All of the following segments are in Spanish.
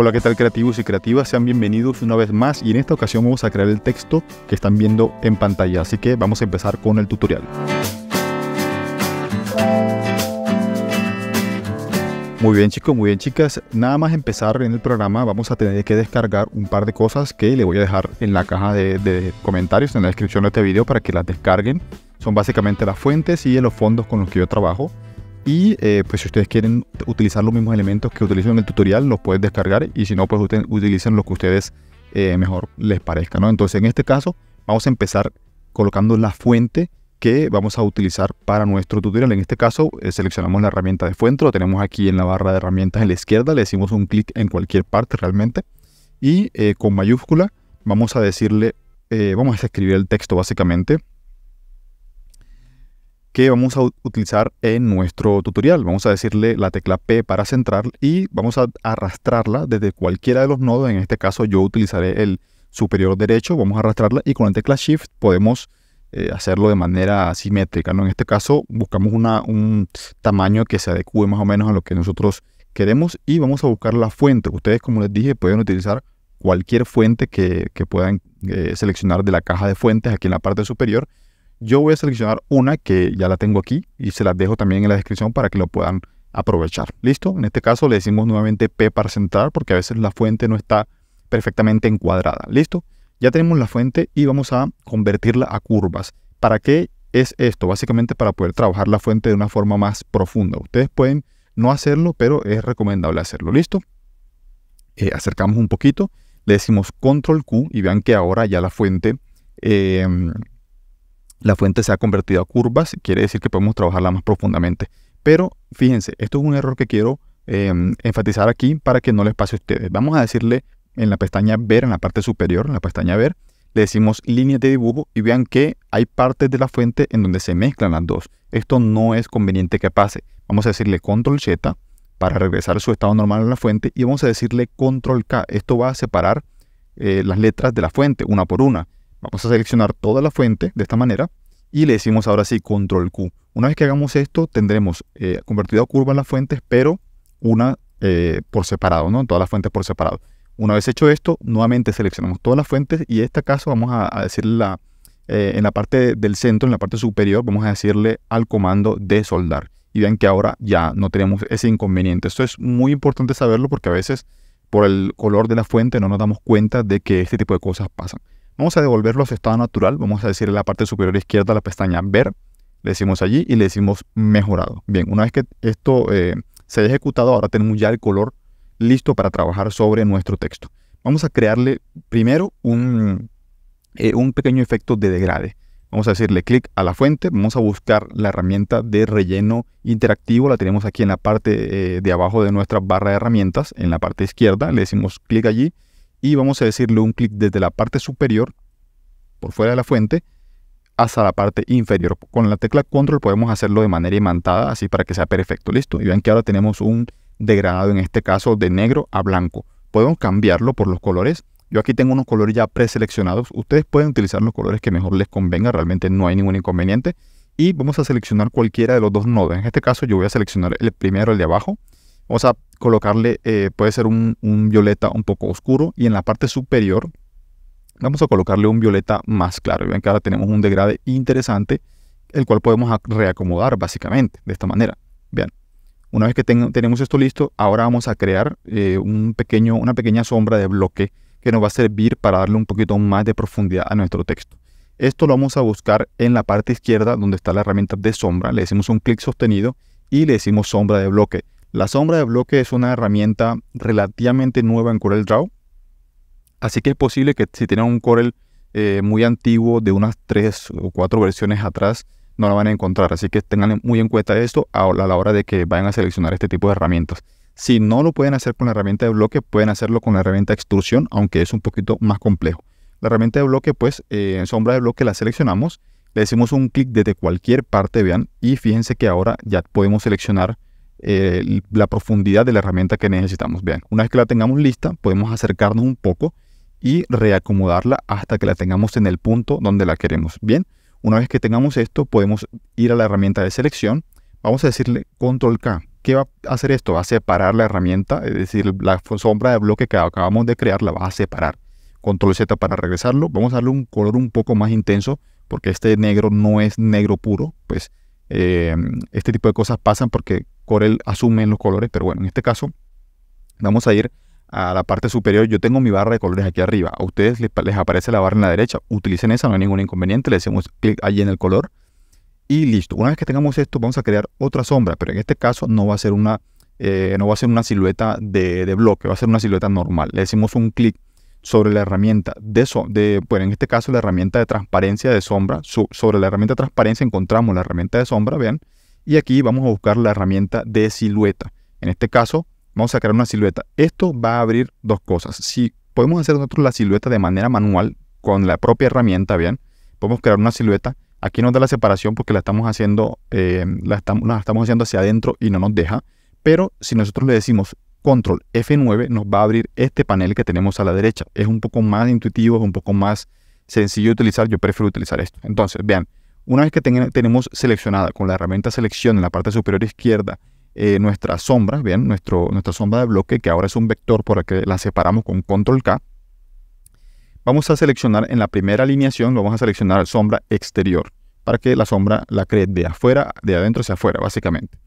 Hola, ¿qué tal creativos y creativas? Sean bienvenidos una vez más y en esta ocasión vamos a crear el texto que están viendo en pantalla, así que vamos a empezar con el tutorial. Muy bien chicos, muy bien chicas, nada más empezar en el programa vamos a tener que descargar un par de cosas que le voy a dejar en la caja de, de, comentarios, en la descripción de este video para que las descarguen. Son básicamente las fuentes y los fondos con los que yo trabajo. Y eh, pues si ustedes quieren utilizar los mismos elementos que utilizo en el tutorial, los pueden descargar y si no, pues ustedes utilicen los que ustedes eh, mejor les parezca. Entonces en este caso vamos a empezar colocando la fuente que vamos a utilizar para nuestro tutorial. En este caso eh, seleccionamos la herramienta de fuente, lo tenemos aquí en la barra de herramientas en la izquierda, le decimos un clic en cualquier parte realmente y con mayúscula vamos a decirle, vamos a escribir el texto básicamente que vamos a utilizar en nuestro tutorial. Vamos a decirle la tecla P para centrar y vamos a arrastrarla desde cualquiera de los nodos. En este caso yo utilizaré el superior derecho, vamos a arrastrarla y con la tecla Shift podemos eh, hacerlo de manera simétrica. ¿no? En este caso buscamos una, un tamaño que se adecue más o menos a lo que nosotros queremos y vamos a buscar la fuente. Ustedes, como les dije, pueden utilizar cualquier fuente que, puedan eh, seleccionar de la caja de fuentes aquí en la parte superior yo voy a seleccionar una que ya la tengo aquí y se las dejo también en la descripción para que lo puedan aprovechar. ¿Listo? En este caso le decimos nuevamente P para centrar porque a veces la fuente no está perfectamente encuadrada. ¿Listo? Ya tenemos la fuente y vamos a convertirla a curvas. ¿Para qué es esto? Básicamente para poder trabajar la fuente de una forma más profunda. Ustedes pueden no hacerlo, pero es recomendable hacerlo. ¿Listo? Eh, acercamos un poquito, le decimos control Q y vean que ahora ya la fuente... Em, la fuente se ha convertido a curvas, quiere decir que podemos trabajarla más profundamente. Pero fíjense, esto es un error que quiero em, enfatizar aquí para que no les pase a ustedes. Vamos a decirle en la pestaña Ver, en la parte superior, en la pestaña Ver, le decimos líneas de dibujo y vean que hay partes de la fuente en donde se mezclan las dos. Esto no es conveniente que pase. Vamos a decirle Control Z para regresar a su estado normal en la fuente y vamos a decirle Control K. Esto va a separar eh, las letras de la fuente una por una. Vamos a seleccionar toda la fuente de esta manera y le decimos ahora sí control Q. Una vez que hagamos esto tendremos eh, convertido a curva las fuentes, pero una eh, por separado, ¿no? Todas las fuentes por separado. Una vez hecho esto, nuevamente seleccionamos todas las fuentes y en este caso vamos a, decirle la, eh, en la parte del centro, en la parte superior, vamos a decirle al comando de soldar. Y vean que ahora ya no tenemos ese inconveniente. Esto es muy importante saberlo porque a veces por el color de la fuente no nos damos cuenta de que este tipo de cosas pasan. Vamos a devolverlo a su estado natural. Vamos a decir en la parte superior izquierda la pestaña Ver. Le decimos allí y le decimos mejorado. Bien, una vez que esto eh, se haya ejecutado, ahora tenemos ya el color listo para trabajar sobre nuestro texto. Vamos a crearle primero un, eh, un pequeño efecto de degrade. Vamos a decirle clic a la fuente, vamos a buscar la herramienta de relleno interactivo, la tenemos aquí en la parte eh, de abajo de nuestra barra de herramientas, en la parte izquierda, le decimos clic allí y vamos a decirle un clic desde la parte superior, por fuera de la fuente, hasta la parte inferior. Con la tecla control podemos hacerlo de manera imantada, así para que sea perfecto. Listo. Y vean que ahora tenemos un degradado, en este caso de negro a blanco. Podemos cambiarlo por los colores. Yo aquí tengo unos colores ya preseleccionados. Ustedes pueden utilizar los colores que mejor les convenga, realmente no hay ningún inconveniente. Y vamos a seleccionar cualquiera de los dos nodos. En este caso yo voy a seleccionar el primero, el de abajo, Vamos a colocarle, eh, puede ser un, violeta un poco oscuro y en la parte superior vamos a colocarle un violeta más claro. Y ven que ahora tenemos un degrade interesante, el cual podemos reacomodar básicamente de esta manera. Bien, una vez que tenemos esto listo, ahora vamos a crear eh, un pequeño, una pequeña sombra de bloque que nos va a servir para darle un poquito más de profundidad a nuestro texto. Esto lo vamos a buscar en la parte izquierda donde está la herramienta de sombra. Le decimos un clic sostenido y le decimos sombra de bloque. La sombra de bloque es una herramienta relativamente nueva en CorelDRAW, así que es posible que si tienen un Corel eh, muy antiguo de unas 3 o 4 versiones atrás, no la van a encontrar. Así que tengan muy en cuenta esto a la hora de que vayan a seleccionar este tipo de herramientas. Si no lo pueden hacer con la herramienta de bloque, pueden hacerlo con la herramienta extrusión, aunque es un poquito más complejo. La herramienta de bloque, pues eh, en sombra de bloque la seleccionamos, le decimos un clic desde cualquier parte, vean, y fíjense que ahora ya podemos seleccionar eh, la profundidad de la herramienta que necesitamos. Bien, una vez que la tengamos lista, podemos acercarnos un poco y reacomodarla hasta que la tengamos en el punto donde la queremos. Bien, una vez que tengamos esto, podemos ir a la herramienta de selección. Vamos a decirle control K. ¿Qué va a hacer esto? Va a separar la herramienta, es decir, la sombra de bloque que acabamos de crear la va a separar. Control Z para regresarlo. Vamos a darle un color un poco más intenso porque este negro no es negro puro. Pues eh, este tipo de cosas pasan porque Corel asumen los colores, pero bueno, en este caso vamos a ir a la parte superior. Yo tengo mi barra de colores aquí arriba. A ustedes les, aparece la barra en la derecha. Utilicen esa, no hay ningún inconveniente. Le hacemos clic allí en el color y listo. Una vez que tengamos esto, vamos a crear otra sombra, pero en este caso no va a ser una, eh, no va a ser una silueta de, bloque, va a ser una silueta normal. Le decimos un clic sobre la herramienta de, eso de bueno, en este caso la herramienta de transparencia de sombra. sobre la herramienta de transparencia encontramos la herramienta de sombra, vean y aquí vamos a buscar la herramienta de silueta. En este caso, vamos a crear una silueta. Esto va a abrir dos cosas. Si podemos hacer nosotros la silueta de manera manual con la propia herramienta, bien, podemos crear una silueta. Aquí nos da la separación porque la estamos haciendo, eh, la estamos, la estamos haciendo hacia adentro y no nos deja. Pero si nosotros le decimos control F9 nos va a abrir este panel que tenemos a la derecha. Es un poco más intuitivo, es un poco más sencillo de utilizar. Yo prefiero utilizar esto. Entonces, vean, una vez que tenemos seleccionada con la herramienta selección en la parte superior izquierda eh, nuestra sombra, bien, Nuestro, nuestra sombra de bloque, que ahora es un vector por el que la separamos con control K, vamos a seleccionar en la primera alineación, vamos a seleccionar sombra exterior, para que la sombra la cree de afuera, de adentro hacia afuera, básicamente.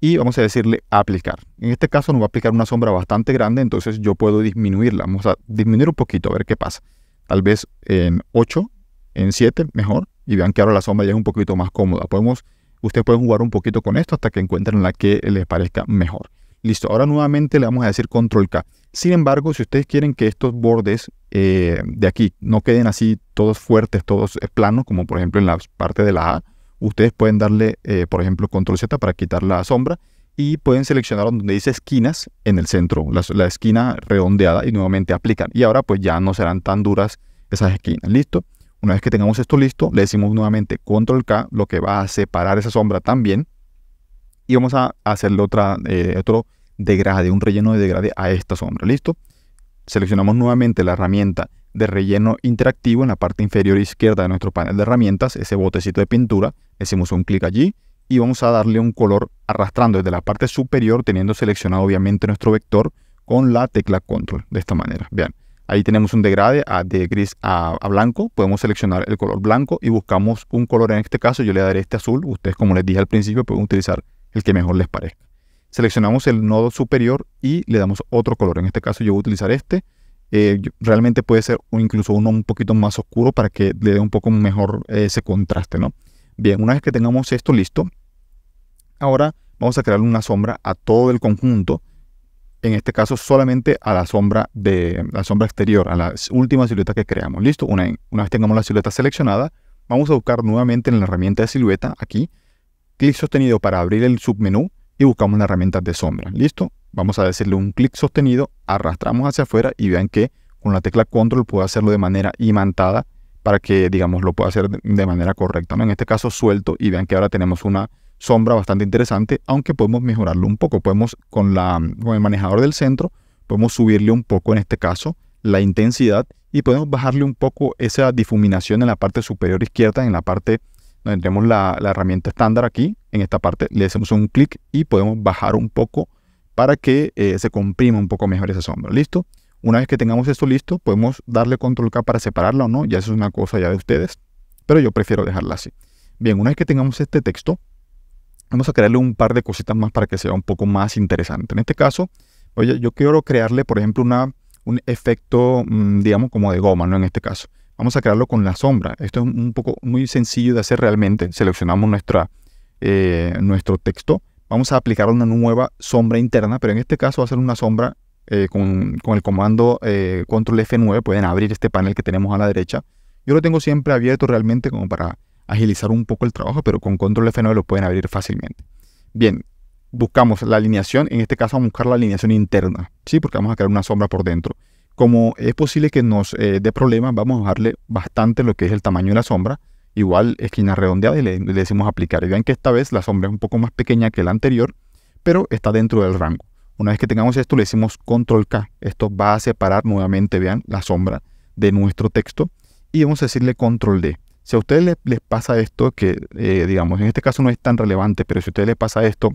Y vamos a decirle aplicar. En este caso nos va a aplicar una sombra bastante grande, entonces yo puedo disminuirla. Vamos a disminuir un poquito, a ver qué pasa. Tal vez en 8, en 7, mejor y vean que ahora la sombra ya es un poquito más cómoda. Podemos, ustedes pueden jugar un poquito con esto hasta que encuentren la que les parezca mejor. Listo, ahora nuevamente le vamos a decir control K. Sin embargo, si ustedes quieren que estos bordes eh, de aquí no queden así todos fuertes, todos eh, planos, como por ejemplo en la parte de la A, ustedes pueden darle, eh, por ejemplo, control Z para quitar la sombra y pueden seleccionar donde dice esquinas en el centro, la, la esquina redondeada y nuevamente aplicar Y ahora pues ya no serán tan duras esas esquinas, ¿listo? Una vez que tengamos esto listo, le decimos nuevamente control K, lo que va a separar esa sombra también. Y vamos a hacerle otra, eh, otro degrade, un relleno de degrade a esta sombra. ¿Listo? Seleccionamos nuevamente la herramienta de relleno interactivo en la parte inferior izquierda de nuestro panel de herramientas, ese botecito de pintura. Hacemos un clic allí y vamos a darle un color arrastrando desde la parte superior, teniendo seleccionado obviamente nuestro vector con la tecla control, de esta manera. Vean, Ahí tenemos un degrade de gris a, blanco. Podemos seleccionar el color blanco y buscamos un color. En este caso yo le daré este azul. Ustedes, como les dije al principio, pueden utilizar el que mejor les parezca. Seleccionamos el nodo superior y le damos otro color. En este caso yo voy a utilizar este. Eh, realmente puede ser incluso uno un poquito más oscuro para que le dé un poco mejor eh, ese contraste, ¿no? Bien, una vez que tengamos esto listo, ahora vamos a crear una sombra a todo el conjunto en este caso solamente a la sombra de la sombra exterior, a la última silueta que creamos. Listo, una, vez tengamos la silueta seleccionada, vamos a buscar nuevamente en la herramienta de silueta aquí, clic sostenido para abrir el submenú y buscamos la herramienta de sombra. Listo, vamos a decirle un clic sostenido, arrastramos hacia afuera y vean que con la tecla control puedo hacerlo de manera imantada para que digamos lo pueda hacer de manera correcta. ¿no? En este caso suelto y vean que ahora tenemos una sombra bastante interesante, aunque podemos mejorarlo un poco. Podemos con, la, el manejador del centro, podemos subirle un poco en este caso la intensidad y podemos bajarle un poco esa difuminación en la parte superior izquierda, en la parte donde tenemos la, herramienta estándar aquí, en esta parte le hacemos un clic y podemos bajar un poco para que eh, se comprima un poco mejor esa sombra. ¿Listo? Una vez que tengamos esto listo, podemos darle control K para separarla o no, ya eso es una cosa ya de ustedes, pero yo prefiero dejarla así. Bien, una vez que tengamos este texto, vamos a crearle un par de cositas más para que sea un poco más interesante. En este caso, yo quiero crearle, por ejemplo, un efecto, mm, digamos, como de goma, ¿no? En este caso. Vamos a crearlo con la sombra. Esto es un poco muy sencillo de hacer realmente. Seleccionamos nuestra, eh, nuestro texto. Vamos a aplicar una nueva sombra interna, pero en este caso va a ser una sombra eh, con, el comando eh, control F9. Pueden abrir este panel que tenemos a la derecha. Yo lo tengo siempre abierto realmente como para agilizar un poco el trabajo, pero con control F9 lo pueden abrir fácilmente. Bien, buscamos la alineación, en este caso vamos a buscar la alineación interna, ¿sí? porque vamos a crear una sombra por dentro. Como es posible que nos eh, dé problemas, vamos a bajarle bastante lo que es el tamaño de la sombra, igual esquina redondeada y le, decimos aplicar. Y vean que esta vez la sombra es un poco más pequeña que la anterior, pero está dentro del rango. Una vez que tengamos esto, le decimos control K. Esto va a separar nuevamente, vean, la sombra de nuestro texto. Y vamos a decirle control D. Si a ustedes les, pasa esto, que eh, digamos, en este caso no es tan relevante, pero si a ustedes les pasa esto,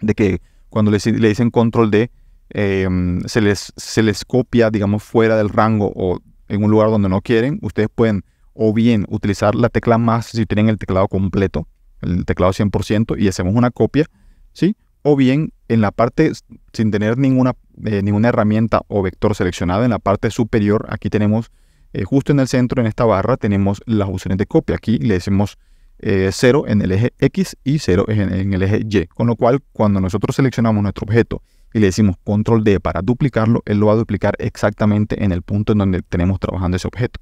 de que cuando le, dicen control D, em, se, les, se les copia, digamos, fuera del rango o en un lugar donde no quieren, ustedes pueden o bien utilizar la tecla más si tienen el teclado completo, el teclado 100% y hacemos una copia, ¿sí? O bien en la parte, sin tener ninguna, eh, ninguna herramienta o vector seleccionado, en la parte superior, aquí tenemos eh, justo en el centro, en esta barra, tenemos las opciones de copia. Aquí le decimos 0 eh, en el eje X y 0 en, el eje Y. Con lo cual, cuando nosotros seleccionamos nuestro objeto y le decimos control D para duplicarlo, él lo va a duplicar exactamente en el punto en donde tenemos trabajando ese objeto.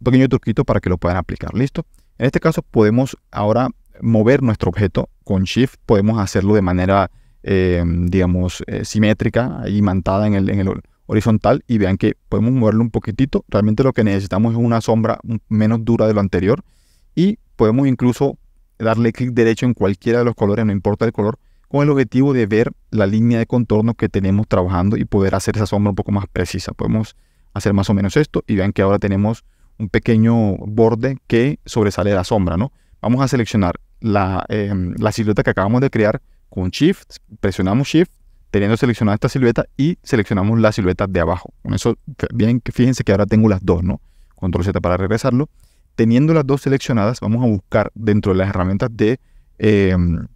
Un pequeño truquito para que lo puedan aplicar. ¿Listo? En este caso podemos ahora mover nuestro objeto con Shift, podemos hacerlo de manera, eh, digamos, simétrica, imantada en el, en el horizontal y vean que podemos moverlo un poquitito. Realmente lo que necesitamos es una sombra menos dura de lo anterior y podemos incluso darle clic derecho en cualquiera de los colores, no importa el color, con el objetivo de ver la línea de contorno que tenemos trabajando y poder hacer esa sombra un poco más precisa. Podemos hacer más o menos esto y vean que ahora tenemos un pequeño borde que sobresale de la sombra, ¿no? Vamos a seleccionar la, em, la silueta que acabamos de crear con Shift, presionamos Shift teniendo seleccionada esta silueta y seleccionamos la silueta de abajo. Con eso, bien, fíjense que ahora tengo las dos, ¿no? Control Z para regresarlo. Teniendo las dos seleccionadas, vamos a buscar dentro de las herramientas de, em,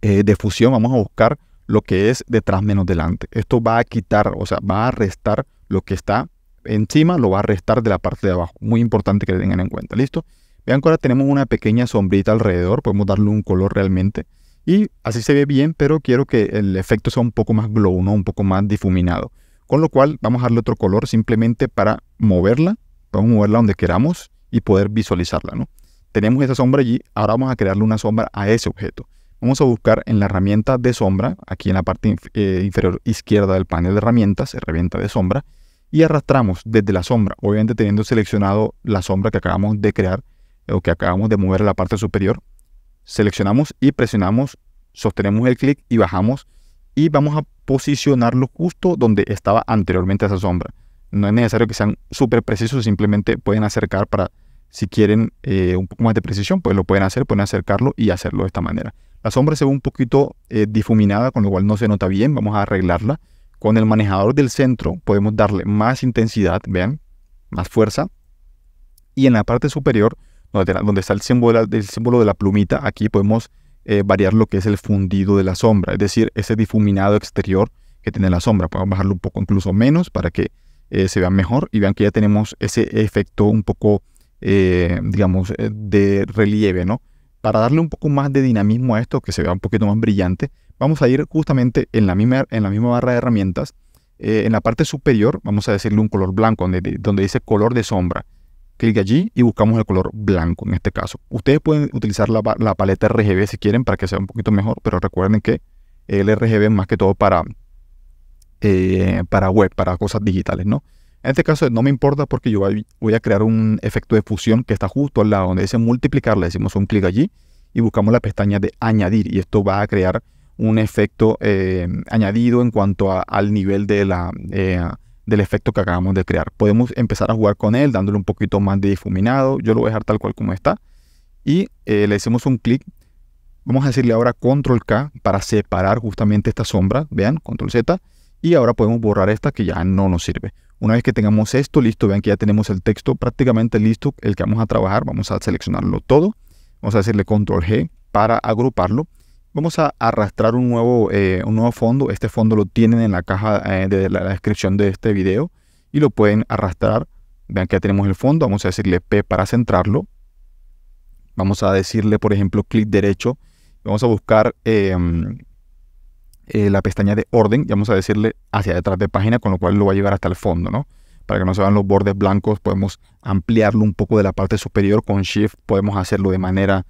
eh, de fusión, vamos a buscar lo que es detrás menos delante. Esto va a quitar, o sea, va a restar lo que está encima, lo va a restar de la parte de abajo. Muy importante que lo tengan en cuenta, ¿listo? Vean que ahora tenemos una pequeña sombrita alrededor, podemos darle un color realmente. Y así se ve bien, pero quiero que el efecto sea un poco más glow, un poco más difuminado. Con lo cual vamos a darle otro color simplemente para moverla, podemos moverla donde queramos y poder visualizarla. ¿no? Tenemos esa sombra allí, ahora vamos a crearle una sombra a ese objeto. Vamos a buscar en la herramienta de sombra, aquí en la parte eh, inferior izquierda del panel de herramientas, herramienta de sombra, y arrastramos desde la sombra, obviamente teniendo seleccionado la sombra que acabamos de crear o que acabamos de mover a la parte superior, seleccionamos y presionamos, sostenemos el clic y bajamos y vamos a posicionarlo justo donde estaba anteriormente esa sombra. No es necesario que sean súper precisos, simplemente pueden acercar para, si quieren eh, un poco más de precisión, pues lo pueden hacer, pueden acercarlo y hacerlo de esta manera. La sombra se ve un poquito eh, difuminada, con lo cual no se nota bien, vamos a arreglarla. Con el manejador del centro podemos darle más intensidad, vean, más fuerza. Y en la parte superior donde, está el símbolo, de la, símbolo de la plumita, aquí podemos eh, variar lo que es el fundido de la sombra, es decir, ese difuminado exterior que tiene la sombra. Podemos bajarlo un poco incluso menos para que eh, se vea mejor y vean que ya tenemos ese efecto un poco, eh, digamos, de relieve, ¿no? Para darle un poco más de dinamismo a esto, que se vea un poquito más brillante, vamos a ir justamente en la misma, en la misma barra de herramientas. en la parte superior vamos a decirle un color blanco, donde dice color de sombra clic allí y buscamos el color blanco en este caso. Ustedes pueden utilizar la, paleta RGB si quieren para que sea un poquito mejor, pero recuerden que el RGB es más que todo para, eh, para web, para cosas digitales, ¿no? En este caso no me importa porque yo voy a crear un efecto de fusión que está justo al lado donde dice multiplicar, le decimos un clic allí y buscamos la pestaña de añadir y esto va a crear un efecto eh, añadido en cuanto al nivel de la... Eh, del efecto que acabamos de crear. Podemos empezar a jugar con él, dándole un poquito más de difuminado. Yo lo voy a dejar tal cual como está. Y eh, le hacemos un clic. Vamos a decirle ahora control K para separar justamente esta sombra. Vean, control Z. Y ahora podemos borrar esta que ya no nos sirve. Una vez que tengamos esto listo, vean que ya tenemos el texto prácticamente listo, el que vamos a trabajar. Vamos a seleccionarlo todo. Vamos a decirle control G para agruparlo. Vamos a arrastrar un nuevo, eh, un nuevo fondo. Este fondo lo tienen en la caja eh, de la descripción de este video y lo pueden arrastrar. Vean que ya tenemos el fondo. Vamos a decirle P para centrarlo. Vamos a decirle, por ejemplo, clic derecho. Vamos a buscar em, eh, la pestaña de orden y vamos a decirle hacia detrás de página, con lo cual lo va a llevar hasta el fondo, ¿no? Para que no se vean los bordes blancos, podemos ampliarlo un poco de la parte superior. Con Shift podemos hacerlo de manera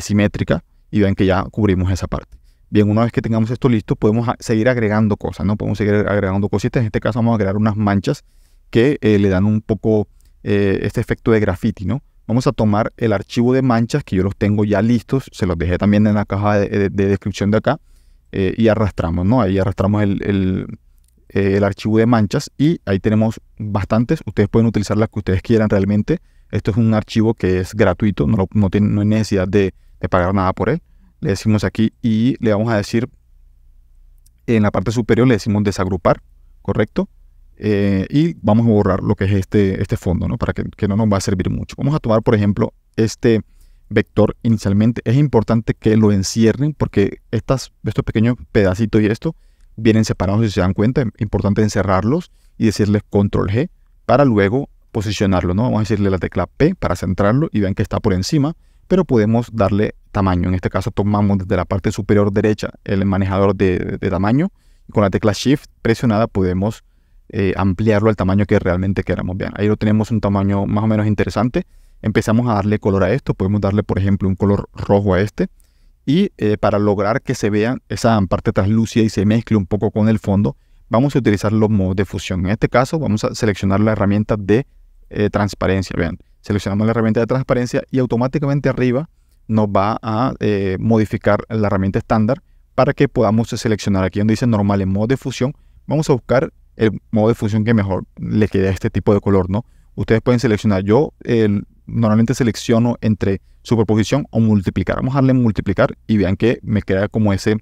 simétrica y ven que ya cubrimos esa parte. Bien, una vez que tengamos esto listo, podemos seguir agregando cosas, ¿no? Podemos seguir agregando cositas. En este caso vamos a agregar unas manchas que eh, le dan un poco eh, este efecto de graffiti, ¿no? Vamos a tomar el archivo de manchas que yo los tengo ya listos, se los dejé también en la caja de, descripción de acá, eh, y arrastramos, ¿no? Ahí arrastramos el, archivo de manchas y ahí tenemos bastantes. Ustedes pueden utilizar las que ustedes quieran realmente. Esto es un archivo que es gratuito, no, no, tiene, no hay necesidad de, de pagar nada por él. Le decimos aquí y le vamos a decir, en la parte superior le decimos desagrupar, ¿correcto? Eh, y vamos a borrar lo que es este, este fondo, ¿no? Para que, no nos va a servir mucho. Vamos a tomar, por ejemplo, este vector inicialmente. Es importante que lo encierren porque estas, estos pequeños pedacitos y esto vienen separados, si se dan cuenta. Es importante encerrarlos y decirles control G para luego posicionarlo, ¿no? Vamos a decirle la tecla P para centrarlo y vean que está por encima pero podemos darle tamaño. En este caso tomamos desde la parte superior derecha el manejador de, tamaño y con la tecla Shift presionada podemos eh, ampliarlo al tamaño que realmente queramos. Vean, ahí lo tenemos un tamaño más o menos interesante. Empezamos a darle color a esto, podemos darle por ejemplo un color rojo a este y eh, para lograr que se vea esa parte translúcida y se mezcle un poco con el fondo, vamos a utilizar los modos de fusión. En este caso vamos a seleccionar la herramienta de eh, transparencia. Vean, seleccionamos la herramienta de transparencia y automáticamente arriba nos va a eh, modificar la herramienta estándar para que podamos seleccionar aquí donde dice normal en modo de fusión. Vamos a buscar el modo de fusión que mejor le quede a este tipo de color, ¿no? Ustedes pueden seleccionar. Yo normalmente selecciono entre superposición o multiplicar. Vamos a darle multiplicar y vean que me queda como ese,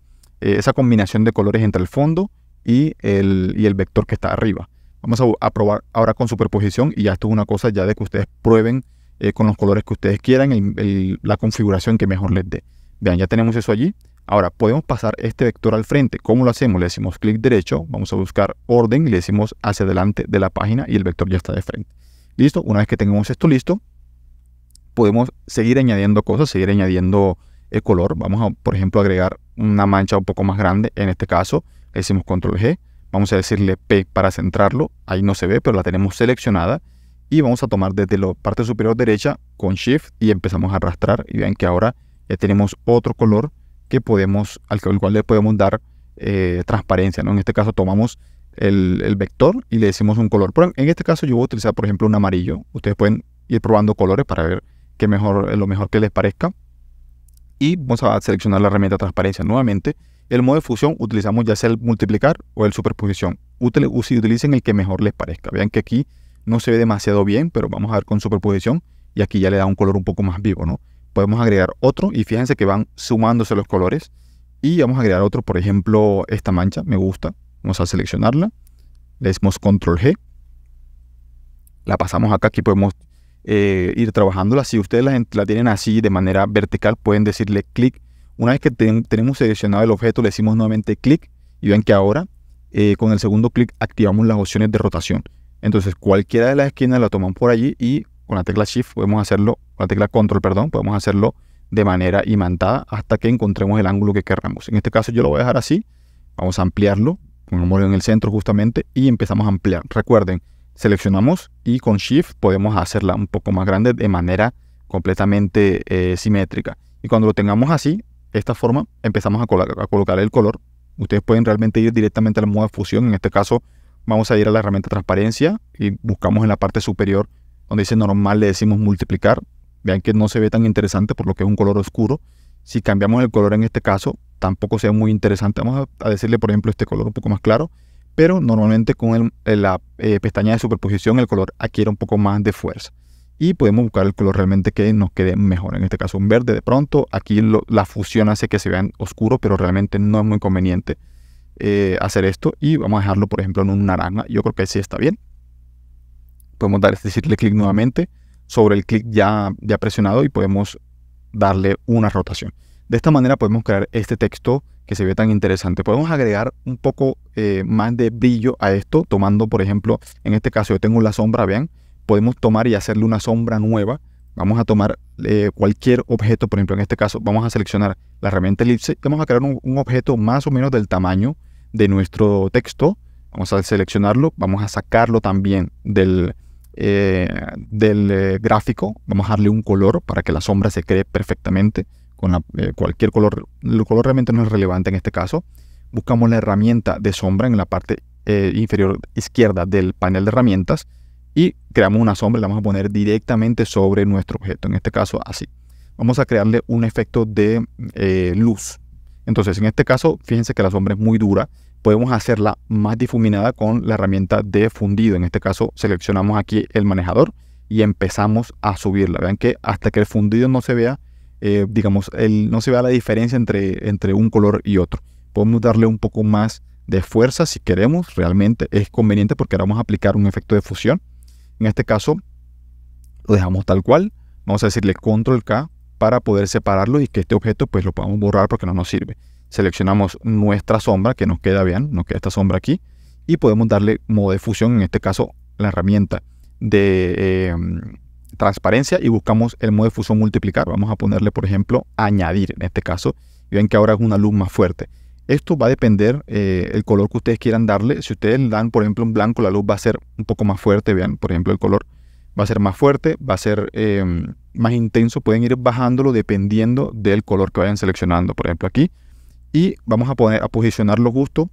eh, esa combinación de colores entre el fondo y el vector que está arriba. Vamos a, probar ahora con superposición y ya esto es una cosa ya de que ustedes prueben eh, con los colores que ustedes quieran y la configuración que mejor les dé. Vean, ya tenemos eso allí. Ahora, podemos pasar este vector al frente. ¿Cómo lo hacemos? Le decimos clic derecho, vamos a buscar orden y le decimos hacia delante de la página y el vector ya está de frente. Listo, una vez que tengamos esto listo, podemos seguir añadiendo cosas, seguir añadiendo el eh, color. Vamos a, por ejemplo, agregar una mancha un poco más grande. En este caso, le decimos control G, vamos a decirle P para centrarlo, ahí no se ve, pero la tenemos seleccionada, y vamos a tomar desde la parte superior derecha con Shift y empezamos a arrastrar, y ven que ahora ya tenemos otro color que podemos, al cual le podemos dar eh, transparencia, ¿no? En este caso tomamos el, vector y le decimos un color, pero en este caso yo voy a utilizar, por ejemplo, un amarillo, ustedes pueden ir probando colores para ver qué mejor, lo mejor que les parezca, y vamos a seleccionar la herramienta transparencia nuevamente, el modo de fusión utilizamos ya sea el multiplicar o el superposición. utilicen el que mejor les parezca. Vean que aquí no se ve demasiado bien, pero vamos a ver con superposición y aquí ya le da un color un poco más vivo, ¿no? Podemos agregar otro y fíjense que van sumándose los colores y vamos a agregar otro, por ejemplo, esta mancha, me gusta. Vamos a seleccionarla, le decimos control G, la pasamos acá, aquí podemos eh, ir trabajándola. Si ustedes la, la tienen así de manera vertical, pueden decirle clic una vez que tenemos seleccionado el objeto, le decimos nuevamente clic y ven que ahora eh, con el segundo clic activamos las opciones de rotación. Entonces cualquiera de las esquinas la tomamos por allí y con la tecla Shift podemos hacerlo, con la tecla Control, perdón, podemos hacerlo de manera imantada hasta que encontremos el ángulo que querramos. En este caso yo lo voy a dejar así, vamos a ampliarlo, con móvil en el centro justamente y empezamos a ampliar. Recuerden, seleccionamos y con Shift podemos hacerla un poco más grande de manera completamente eh, simétrica. Y cuando lo tengamos así, esta forma empezamos a, colocar el color. Ustedes pueden realmente ir directamente a la moda fusión. En este caso vamos a ir a la herramienta transparencia y buscamos en la parte superior donde dice normal le decimos multiplicar. Vean que no se ve tan interesante por lo que es un color oscuro. Si cambiamos el color en este caso, tampoco sea muy interesante. Vamos a, decirle, por ejemplo, este color un poco más claro, pero normalmente con la eh, pestaña de superposición el color adquiere un poco más de fuerza y podemos buscar el color realmente que nos quede mejor. En este caso un verde de pronto. Aquí la fusión hace que se vean oscuro, pero realmente no es muy conveniente eh, hacer esto. Y vamos a dejarlo, por ejemplo, en un naranja. Yo creo que sí está bien. Podemos dar, decirle clic nuevamente sobre el clic ya, ya presionado y podemos darle una rotación. De esta manera podemos crear este texto que se ve tan interesante. Podemos agregar un poco eh, más de brillo a esto, tomando, por ejemplo, en este caso yo tengo la sombra, vean, podemos tomar y hacerle una sombra nueva. Vamos a tomar eh, cualquier objeto, por ejemplo, en este caso vamos a seleccionar la herramienta elipse vamos a crear un, objeto más o menos del tamaño de nuestro texto. Vamos a seleccionarlo, vamos a sacarlo también del, eh, del eh, gráfico, vamos a darle un color para que la sombra se cree perfectamente con cualquier color. El color realmente no es relevante en este caso. Buscamos la herramienta de sombra en la parte inferior izquierda del panel de herramientas y creamos una sombra, la vamos a poner directamente sobre nuestro objeto, en este caso así. Vamos a crearle un efecto de eh, luz. Entonces, en este caso, fíjense que la sombra es muy dura, podemos hacerla más difuminada con la herramienta de fundido. En este caso, seleccionamos aquí el manejador y empezamos a subirla. Vean que hasta que el fundido no se vea, eh, digamos, el, no se vea la diferencia entre, entre un color y otro. Podemos darle un poco más de fuerza si queremos, realmente es conveniente porque ahora vamos a aplicar un efecto de fusión. En este caso, lo dejamos tal cual. Vamos a decirle control K para poder separarlo y que este objeto pues lo podamos borrar porque no nos sirve. Seleccionamos nuestra sombra que nos queda bien, nos queda esta sombra aquí y podemos darle modo de fusión, en este caso la herramienta de eh, transparencia y buscamos el modo de fusión multiplicar. Vamos a ponerle por ejemplo añadir en este caso y ven que ahora es una luz más fuerte. Esto va a depender eh, el color que ustedes quieran darle. Si ustedes dan, por ejemplo, un blanco, la luz va a ser un poco más fuerte. Vean, por ejemplo, el color va a ser más fuerte, va a ser em, más intenso. Pueden ir bajándolo dependiendo del color que vayan seleccionando, por ejemplo, aquí. Y vamos a, poner, a posicionarlo justo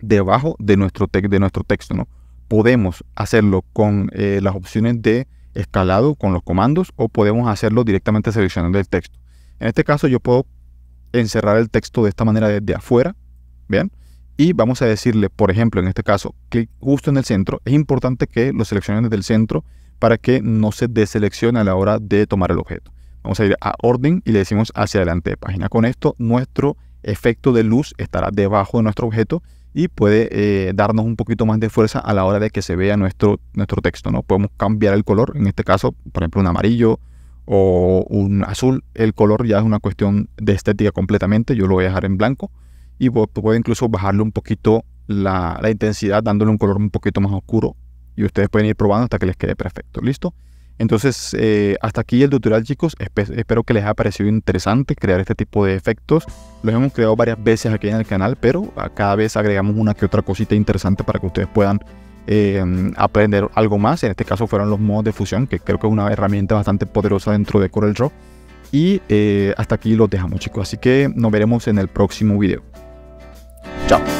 debajo de nuestro, de nuestro texto. ¿no? Podemos hacerlo con eh, las opciones de escalado, con los comandos, o podemos hacerlo directamente seleccionando el texto. En este caso yo puedo encerrar el texto de esta manera desde afuera, ¿bien? Y vamos a decirle, por ejemplo, en este caso, clic justo en el centro. Es importante que lo seleccionen desde el centro para que no se deseleccione a la hora de tomar el objeto. Vamos a ir a orden y le decimos hacia adelante de página. Con esto, nuestro efecto de luz estará debajo de nuestro objeto y puede eh, darnos un poquito más de fuerza a la hora de que se vea nuestro, nuestro texto. ¿no? Podemos cambiar el color, en este caso, por ejemplo, un amarillo, o un azul. El color ya es una cuestión de estética completamente, yo lo voy a dejar en blanco y puedo incluso bajarle un poquito la, intensidad dándole un color un poquito más oscuro y ustedes pueden ir probando hasta que les quede perfecto, ¿listo? Entonces, eh, hasta aquí el tutorial chicos, espero que les haya parecido interesante crear este tipo de efectos, los hemos creado varias veces aquí en el canal, pero cada vez agregamos una que otra cosita interesante para que ustedes puedan eh, aprender algo más. En este caso fueron los modos de fusión, que creo que es una herramienta bastante poderosa dentro de CorelDRAW. Y eh, hasta aquí los dejamos chicos, así que nos veremos en el próximo video. Chao.